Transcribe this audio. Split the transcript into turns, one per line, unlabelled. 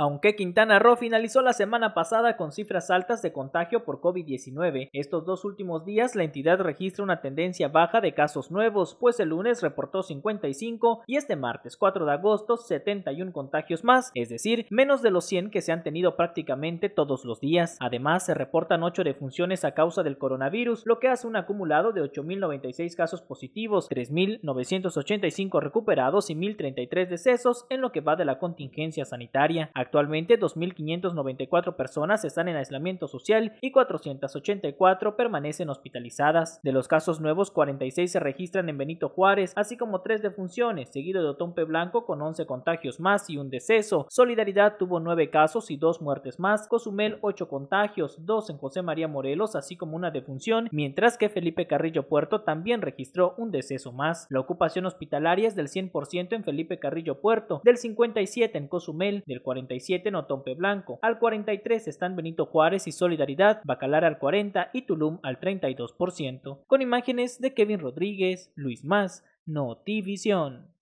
Aunque Quintana Roo finalizó la semana pasada con cifras altas de contagio por COVID-19, estos dos últimos días la entidad registra una tendencia baja de casos nuevos, pues el lunes reportó 55 y este martes 4 de agosto 71 contagios más, es decir, menos de los 100 que se han tenido prácticamente todos los días. Además, se reportan 8 defunciones a causa del coronavirus, lo que hace un acumulado de 8.096 casos positivos, 3.985 recuperados y 1.033 decesos en lo que va de la contingencia sanitaria. Actualmente 2.594 personas están en aislamiento social y 484 permanecen hospitalizadas. De los casos nuevos, 46 se registran en Benito Juárez, así como tres defunciones, seguido de Otompe Blanco con 11 contagios más y un deceso. Solidaridad tuvo 9 casos y 2 muertes más, Cozumel 8 contagios, 2 en José María Morelos, así como una defunción, mientras que Felipe Carrillo Puerto también registró un deceso más. La ocupación hospitalaria es del 100% en Felipe Carrillo Puerto, del 57 en Cozumel, del 45 no Tompe Blanco, al 43 están Benito Juárez y Solidaridad, Bacalar al 40 y Tulum al 32%, con imágenes de Kevin Rodríguez, Luis Más, Notivisión.